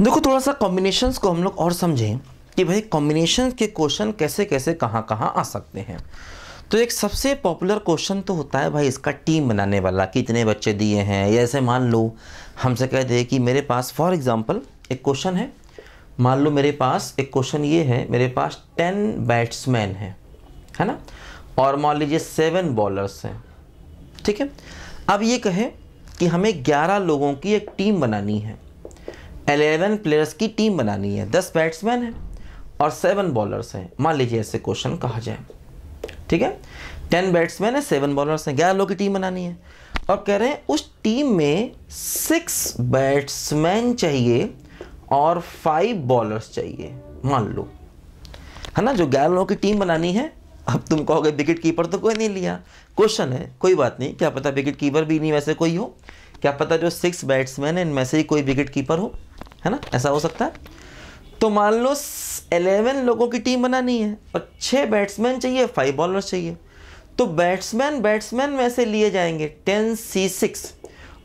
देखो थोड़ा सा कॉम्बिनेशंस को हम लोग और समझें कि भाई कॉम्बिनेशन के क्वेश्चन कैसे कैसे कहाँ कहाँ आ सकते हैं तो एक सबसे पॉपुलर क्वेश्चन तो होता है भाई इसका टीम बनाने वाला कितने बच्चे दिए हैं या ऐसे मान लो हमसे कह दे कि मेरे पास फॉर एग्ज़ाम्पल एक क्वेश्चन है मान लो मेरे पास एक क्वेश्चन ये है मेरे पास टेन बैट्समैन हैं है ना और मान लीजिए सेवन बॉलर्स हैं ठीक है अब ये कहे कि हमें ग्यारह लोगों की एक टीम बनानी है एलेवन प्लेयर्स की टीम बनानी है दस बैट्समैन हैं और सेवन बॉलर्स हैं मान लीजिए ऐसे क्वेश्चन कहा जाए ठीक है टेन बैट्समैन है सेवन बॉलर्स हैं ग्यारह लोग की टीम बनानी है और कह रहे हैं उस टीम में सिक्स बैट्समैन चाहिए और फाइव बॉलर्स चाहिए मान लो है ना जो ग्यारह लोगों की टीम बनानी है अब तुम कहोगे विकेट कीपर तो कोई नहीं लिया क्वेश्चन है कोई बात नहीं क्या पता विकेट कीपर भी नहीं वैसे कोई हो क्या पता जो सिक्स बैट्समैन है इनमें से ही कोई विकेट कीपर हो है ना ऐसा हो सकता है तो मान लो एलेवन लोगों की टीम बनानी है और छः बैट्समैन चाहिए फाइव बॉलर चाहिए तो बैट्समैन बैट्समैन में से लिए जाएंगे टेन सी सिक्स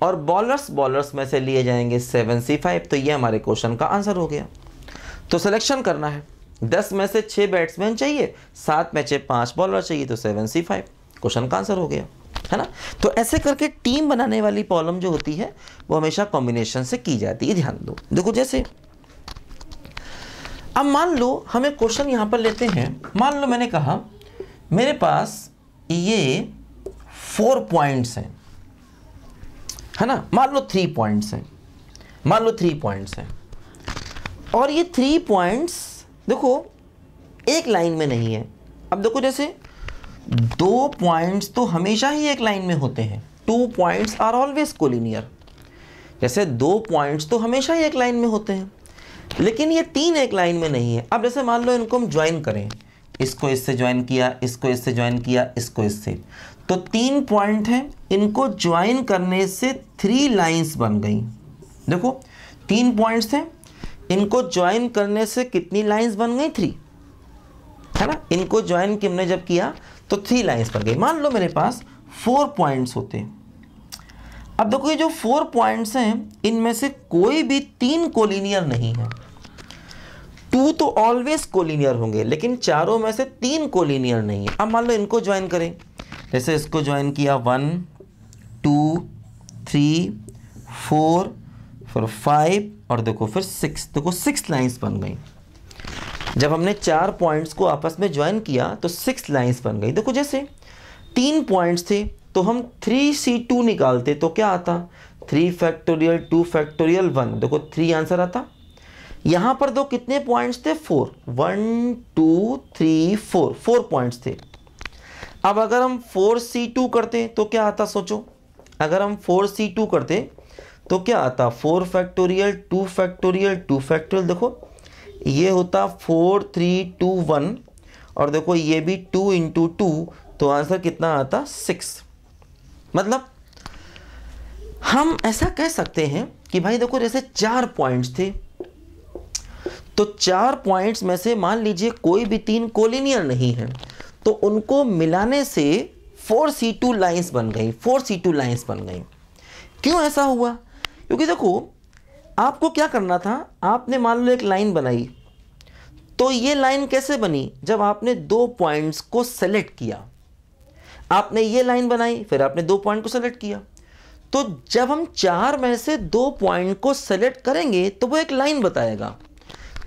और बॉलर्स बॉलर्स में से लिए जाएंगे सेवन सी फाइव तो ये हमारे क्वेश्चन का आंसर हो गया तो सिलेक्शन करना है दस में से छः बैट्समैन चाहिए सात में से पाँच बॉलर चाहिए तो सेवन सी फाइव क्वेश्चन का आंसर हो गया है ना तो ऐसे करके टीम बनाने वाली प्रॉब्लम जो होती है वो हमेशा कॉम्बिनेशन से की जाती है ध्यान दो देखो जैसे अब मान लो हमें क्वेश्चन यहां पर लेते हैं मान लो मैंने कहा मेरे पास ये फोर पॉइंट्स हैं है ना मान लो थ्री पॉइंट्स हैं मान लो थ्री पॉइंट्स हैं और ये थ्री पॉइंट्स देखो एक लाइन में नहीं है अब देखो जैसे दो पॉइंट्स तो हमेशा ही एक लाइन में होते हैं two points are always collinear जैसे दो पॉइंट्स तो हमेशा ही एक लाइन में होते हैं लेकिन ये तीन एक लाइन में नहीं है अब जैसे मान लो इनको हम ज्वाइन करें इसको इससे ज्वाइन किया इसको इससे ज्वाइन किया इसको इससे तो तीन पॉइंट हैं इनको ज्वाइन करने से थ्री लाइंस बन गई देखो तीन पॉइंट्स हैं इनको ज्वाइन करने से कितनी लाइंस बन गई थ्री है ना इनको ज्वाइन कि हमने जब किया तो थ्री लाइन्स पर गई मान लो मेरे पास फोर पॉइंट्स होते हैं अब देखो ये जो फोर पॉइंट्स हैं इनमें से कोई भी तीन कोलिनियर नहीं है टू तो ऑलवेज कोलिनियर होंगे लेकिन चारों में से तीन कोलिनियर नहीं है अब मान लो इनको ज्वाइन करें जैसे इसको ज्वाइन किया वन टू थ्री फोर फिर फाइव और देखो फिर सिक्स देखो सिक्स लाइन्स बन गई जब हमने चार पॉइंट्स को आपस में ज्वाइन किया तो सिक्स लाइन्स बन गई देखो जैसे तीन पॉइंट्स थे तो हम थ्री सी टू निकालते तो क्या आता three factorial two factorial one देखो थ्री आंसर आता यहाँ पर दो कितने पॉइंट्स थे four one two three four four points थे अब अगर हम फोर सी टू करते तो क्या आता सोचो अगर हम फोर सी टू करते तो क्या आता four factorial two factorial two factorial देखो ये होता फोर थ्री टू वन और देखो ये भी टू इंटू टू तो आंसर कितना आता सिक्स मतलब हम ऐसा कह सकते हैं कि भाई देखो जैसे चार पॉइंट्स थे तो चार पॉइंट्स में से मान लीजिए कोई भी तीन कोलिनियर नहीं है तो उनको मिलाने से फोर सी टू लाइन्स बन गई फोर सी टू लाइन्स बन गई क्यों ऐसा हुआ क्योंकि देखो आपको क्या करना था आपने मान लो एक लाइन बनाई तो ये लाइन कैसे बनी जब आपने दो पॉइंट्स को सेलेक्ट किया आपने ये लाइन बनाई फिर आपने दो पॉइंट को सेलेक्ट किया तो जब हम चार में से दो पॉइंट को सेलेक्ट करेंगे तो वो एक लाइन बताएगा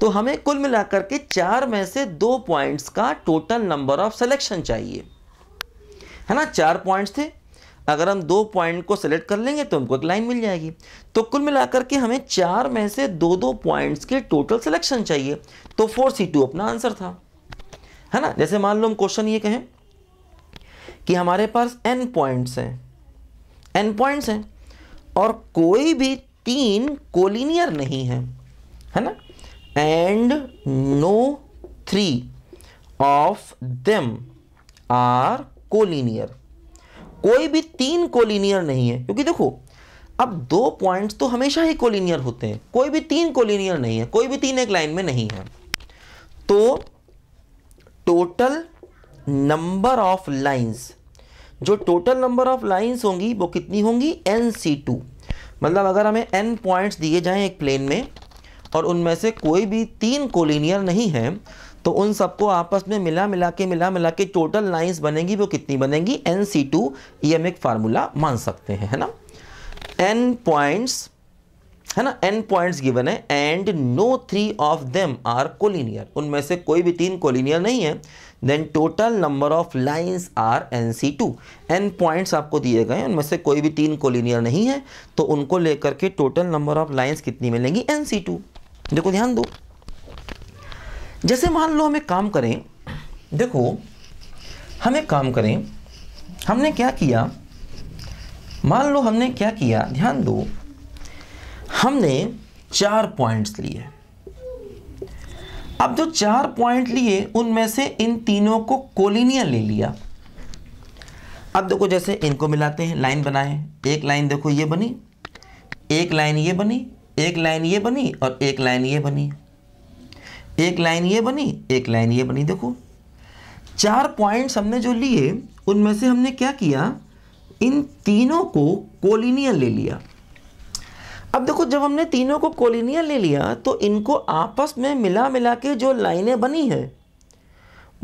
तो हमें कुल मिलाकर के चार में से दो पॉइंट्स का टोटल नंबर ऑफ सिलेक्शन चाहिए है ना चार पॉइंट्स थे अगर हम दो पॉइंट को सेलेक्ट कर लेंगे तो हमको एक लाइन मिल जाएगी तो कुल मिलाकर के हमें चार में से दो दो पॉइंट्स के टोटल सिलेक्शन चाहिए तो फोर सी टू अपना आंसर था है ना जैसे मान लो हम क्वेश्चन ये कहें कि हमारे पास एन पॉइंट्स हैं एन पॉइंट्स हैं और कोई भी तीन कोलिनियर नहीं है है ना and no three of them are collinear कोई भी तीन कोलिनियर नहीं है क्योंकि देखो अब दो पॉइंट्स तो हमेशा ही कोलिनियर होते हैं कोई भी तीन कोलिनियर नहीं है कोई भी तीन एक लाइन में नहीं है तो टोटल नंबर ऑफ लाइंस जो टोटल नंबर ऑफ लाइंस होंगी वो कितनी होंगी एन सी टू मतलब अगर हमें एन पॉइंट्स दिए जाएं एक प्लेन में और उनमें से कोई भी तीन कोलिनियर नहीं है तो उन सबको आपस में मिला मिला के मिला मिला के टोटल लाइन्स बनेगी वो कितनी बनेगी एन सी टू ये हम एक फार्मूला मान सकते हैं है ना एन पॉइंट्स है ना एन पॉइंट्स गिवन है and no three of them are collinear उनमें से कोई भी तीन कोलिनियर नहीं है then total number of lines are N C two N points आपको दिए गए हैं उनमें से कोई भी तीन कोलिनियर नहीं है तो उनको लेकर के टोटल नंबर ऑफ लाइंस कितनी मिलेंगी एन सी टू देखो ध्यान दो जैसे मान लो हम एक काम करें देखो हम एक काम करें हमने क्या किया मान लो हमने क्या किया ध्यान दो हमने चार पॉइंट्स लिए अब जो चार पॉइंट लिए उनमें से इन तीनों को कोलिनियर ले लिया अब देखो जैसे इनको मिलाते हैं लाइन बनाए एक लाइन देखो ये बनी एक लाइन ये बनी एक लाइन ये बनी और एक लाइन ये बनी एक लाइन ये बनी एक लाइन ये बनी देखो चार पॉइंट्स हमने जो लिए उनमें से हमने क्या किया इन तीनों को कोलिनियल ले लिया अब देखो जब हमने तीनों को कोलिनियल ले लिया तो इनको आपस में मिला मिला के जो लाइनें बनी है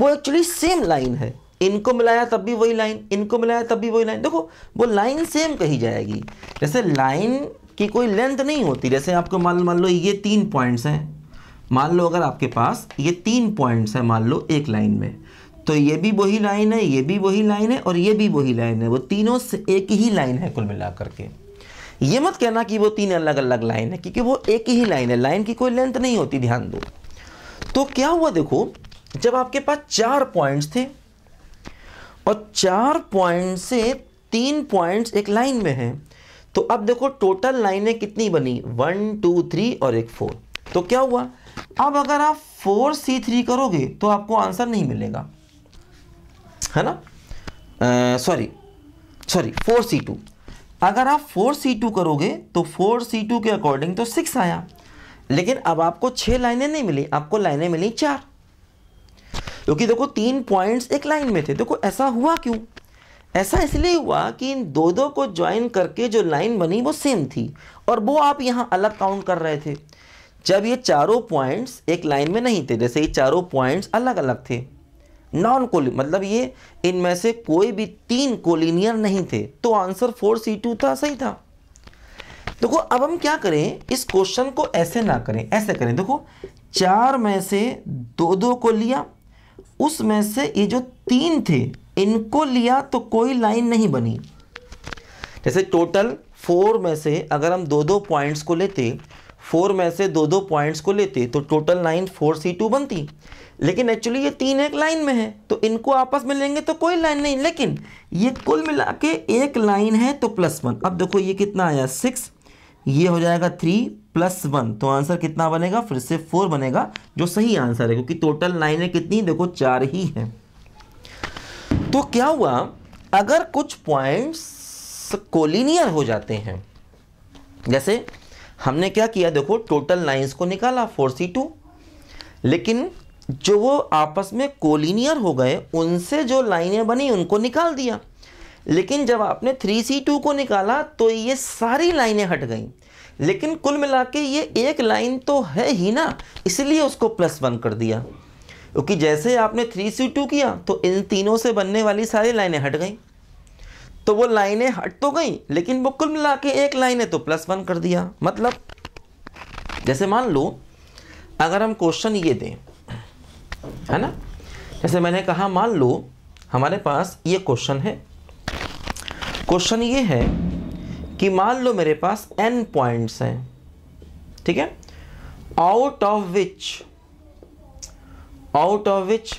वो एक्चुअली सेम लाइन है इनको मिलाया तब भी वही लाइन इनको मिलाया तब भी वही लाइन देखो वो लाइन सेम कही जाएगी जैसे लाइन की कोई लेंथ नहीं होती जैसे आपको मान मान लो ये तीन पॉइंट्स हैं मान लो अगर आपके पास ये तीन पॉइंट्स हैं मान लो एक लाइन में तो ये भी वही लाइन है ये भी वही लाइन है और ये भी वही लाइन है वो तीनों से एक ही लाइन है कुल मिला करके ये मत कहना कि वो तीन अलग अलग लाइन है क्योंकि वो एक ही लाइन है लाइन की कोई लेंथ नहीं होती ध्यान दो तो क्या हुआ देखो जब आपके पास चार पॉइंट्स थे और चार पॉइंट से तीन पॉइंट्स एक लाइन में हैं तो अब देखो टोटल लाइनें कितनी बनी वन टू थ्री और एक फोर तो क्या हुआ अब अगर आप फोर सी थ्री करोगे तो आपको आंसर नहीं मिलेगा है ना sorry sorry four C two अगर आप फोर सी टू करोगे तो फोर सी टू के अकॉर्डिंग तो सिक्स आया लेकिन अब आपको छह लाइनें नहीं मिली आपको लाइनें मिली चार क्योंकि देखो तीन पॉइंट्स एक लाइन में थे देखो ऐसा हुआ क्यों ऐसा इसलिए हुआ कि इन दो दो को ज्वाइन करके जो लाइन बनी वो सेम थी और वो आप यहाँ अलग काउंट कर रहे थे जब ये चारों पॉइंट्स एक लाइन में नहीं थे जैसे ये चारों पॉइंट्स अलग अलग थे नॉन कोलिन मतलब ये इनमें से कोई भी तीन कोलिनियर नहीं थे तो आंसर फोर सी टू था सही था देखो अब हम क्या करें इस क्वेश्चन को ऐसे ना करें ऐसे करें देखो चार में से दो दो को लिया उसमें से ये जो तीन थे इनको लिया तो कोई लाइन नहीं बनी जैसे टोटल फोर में से अगर हम दो दो पॉइंट्स को लेते फोर में से दो दो पॉइंट्स को लेते तो total line four C two बनती लेकिन एक्चुअली ये तीन एक लाइन में है तो इनको आपस में लेंगे तो कोई लाइन नहीं लेकिन ये कुल मिला के एक लाइन है तो प्लस वन अब देखो ये कितना आया सिक्स ये हो जाएगा थ्री प्लस वन तो आंसर कितना बनेगा फिर से फोर बनेगा जो सही आंसर है क्योंकि टोटल लाइने कितनी देखो चार ही है तो क्या हुआ अगर कुछ पॉइंट्स कोलिनियर हो जाते हैं जैसे हमने क्या किया देखो टोटल लाइंस को निकाला फोर सी टू लेकिन जो वो आपस में कोलिनियर हो गए उनसे जो लाइनें बनी उनको निकाल दिया लेकिन जब आपने थ्री सी टू को निकाला तो ये सारी लाइनें हट गई लेकिन कुल मिला के ये एक लाइन तो है ही ना इसलिए उसको प्लस वन कर दिया क्योंकि जैसे आपने थ्री सी टू किया तो इन तीनों से बनने वाली सारी लाइनें हट गईं तो वो लाइनें हट तो गई लेकिन वो कुल मिला के एक लाइन है तो प्लस वन कर दिया मतलब जैसे मान लो अगर हम क्वेश्चन ये दें है ना जैसे मैंने कहा मान लो हमारे पास ये क्वेश्चन है क्वेश्चन ये है कि मान लो मेरे पास एन पॉइंट्स हैं ठीक है out of which out of which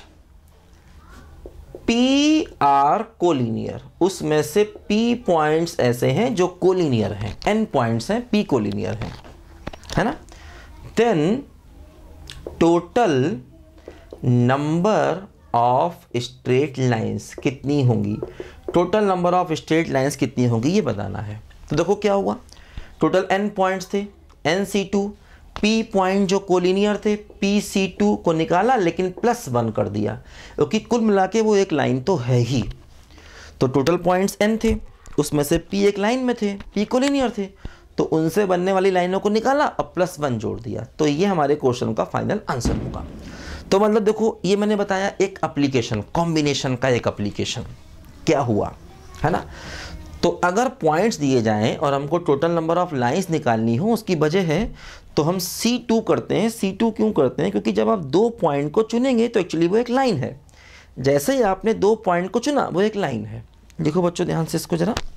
P are collinear उसमें से पी पॉइंट्स ऐसे हैं जो कोलिनियर हैं एन पॉइंट्स हैं पी कोलिनियर हैं है ना then total number of straight lines कितनी होंगी total number of straight lines कितनी होंगी ये बताना है तो देखो क्या हुआ टोटल एन पॉइंट्स थे N C two P point जो कोलिनियर थे पी सी टू को निकाला लेकिन प्लस वन कर दिया क्योंकि कुल मिला के वो एक लाइन तो है ही तो टोटल पॉइंट्स एन थे उसमें से पी एक लाइन में थे पी कोलिनियर थे तो उनसे बनने वाली लाइनों को निकाला और प्लस वन जोड़ दिया तो ये हमारे क्वेश्चन का फाइनल आंसर होगा तो मतलब देखो ये मैंने बताया एक अप्लीकेशन कॉम्बिनेशन का एक अप्लीकेशन क्या हुआ है ना तो अगर पॉइंट्स दिए जाएं और हमको टोटल नंबर ऑफ लाइंस निकालनी हो उसकी वजह है तो हम C2 करते हैं C2 क्यों करते हैं क्योंकि जब आप दो पॉइंट को चुनेंगे तो एक्चुअली वो एक लाइन है जैसे ही आपने दो पॉइंट को चुना वो एक लाइन है देखो बच्चों ध्यान से इसको ज़रा